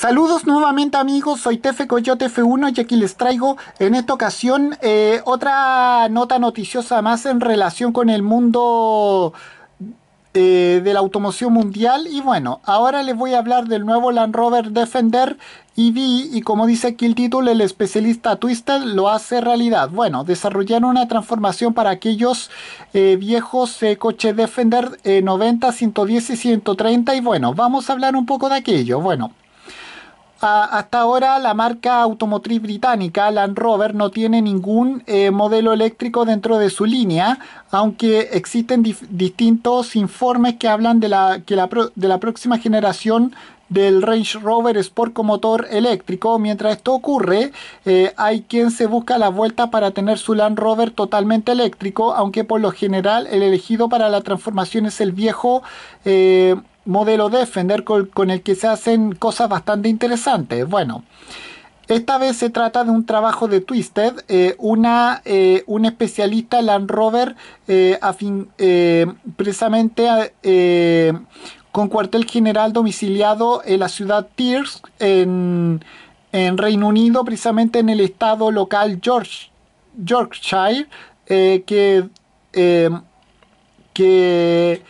Saludos nuevamente amigos, soy Tefe Coyote F1 y aquí les traigo en esta ocasión eh, otra nota noticiosa más en relación con el mundo eh, de la automoción mundial y bueno, ahora les voy a hablar del nuevo Land Rover Defender EV y como dice aquí el título, el especialista Twisted lo hace realidad. Bueno, desarrollaron una transformación para aquellos eh, viejos coches Defender 90, 110 y 130 y bueno, vamos a hablar un poco de aquello. Bueno, hasta ahora la marca automotriz británica Land Rover no tiene ningún eh, modelo eléctrico dentro de su línea, aunque existen distintos informes que hablan de la, que la de la próxima generación del Range Rover Sport con motor eléctrico. Mientras esto ocurre, eh, hay quien se busca la vuelta para tener su Land Rover totalmente eléctrico, aunque por lo general el elegido para la transformación es el viejo eh, modelo Defender con, el que se hacen cosas bastante interesantes. Bueno, esta vez se trata de un trabajo de Twisted, eh, una, eh, un especialista Land Rover eh, precisamente con cuartel general domiciliado en la ciudad Tears, en, Reino Unido, precisamente en el estado local George, Yorkshire, que, que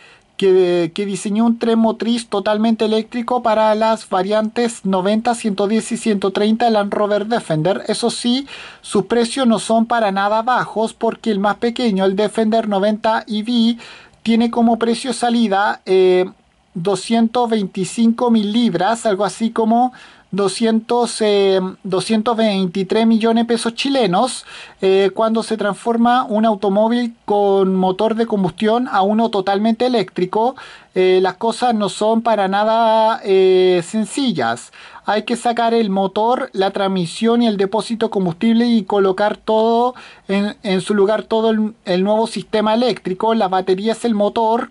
que, diseñó un tren motriz totalmente eléctrico para las variantes 90, 110 y 130 Land Rover Defender. Eso sí, sus precios no son para nada bajos porque el más pequeño, el Defender 90 EV, tiene como precio salida 225 eh, mil libras, algo así como 223 eh, millones de pesos chilenos eh, cuando se transforma un automóvil con motor de combustión a uno totalmente eléctrico. Eh, las cosas no son para nada sencillas hay que sacar el motor, la transmisión y el depósito combustible y colocar todo en, su lugar todo el, nuevo sistema eléctrico, las baterías, el motor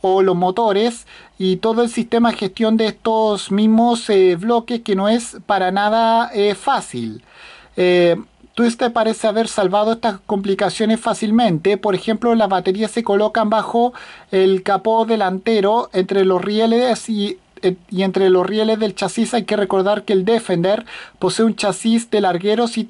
o los motores y todo el sistema de gestión de estos mismos eh, bloques que no es para nada eh, fácil. Eh, Tú te parece haber salvado estas complicaciones fácilmente. Por ejemplo, las baterías se colocan bajo el capó delantero entre los rieles y eh, y entre los rieles del chasis hay que recordar que el Defender posee un chasis de largueros y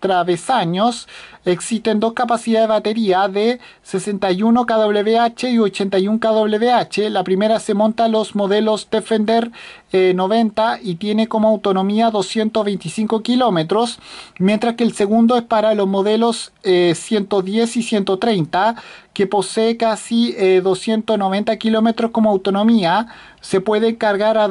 travesaños. Existen dos capacidades de batería de 61 kWh y 81 kWh. La primera se monta en los modelos Defender 90 eh, y tiene como autonomía 225 kilómetros, mientras que el segundo es para los modelos 110 eh, y 130 que posee casi 290 eh, kilómetros como autonomía, se puede cargar a,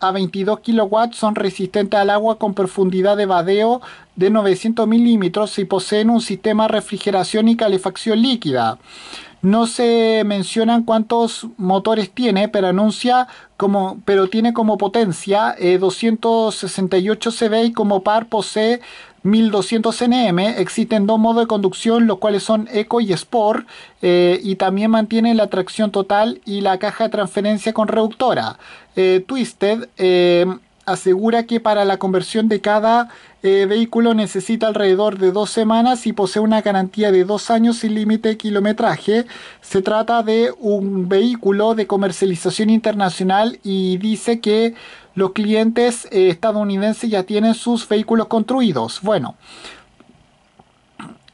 a 22 kilowatts, son resistentes al agua con profundidad de vadeo de 900 milímetros y poseen un sistema de refrigeración y calefacción líquida. No se mencionan cuántos motores tiene, pero anuncia como, pero tiene como potencia 268 eh, CV y como par posee 1200 NM. Existen dos modos de conducción, los cuales son Eco y Sport, eh, y también mantiene la tracción total y la caja de transferencia con reductora. Eh, Twisted asegura que para la conversión de cada eh, vehículo necesita alrededor de dos semanas y posee una garantía de dos años sin límite de kilometraje. Se trata de un vehículo de comercialización internacional y dice que los clientes eh, estadounidenses ya tienen sus vehículos construidos. Bueno,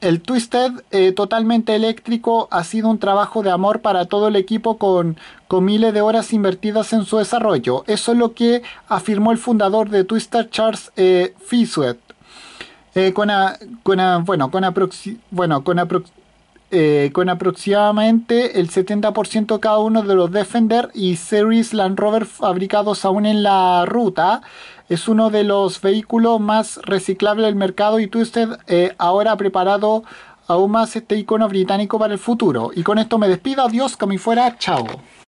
el Twisted eh, totalmente eléctrico ha sido un trabajo de amor para todo el equipo con, miles de horas invertidas en su desarrollo. Eso es lo que afirmó el fundador de Twisted, Charles eh, eh con, bueno, con, bueno, eh, con aproximadamente el 70% cada uno de los Defender y Series Land Rover fabricados aún en la ruta. Es uno de los vehículos más reciclables del mercado y tú usted eh, ahora ha preparado aún más este icono británico para el futuro. Y con esto me despido, adiós, como fuera, chao.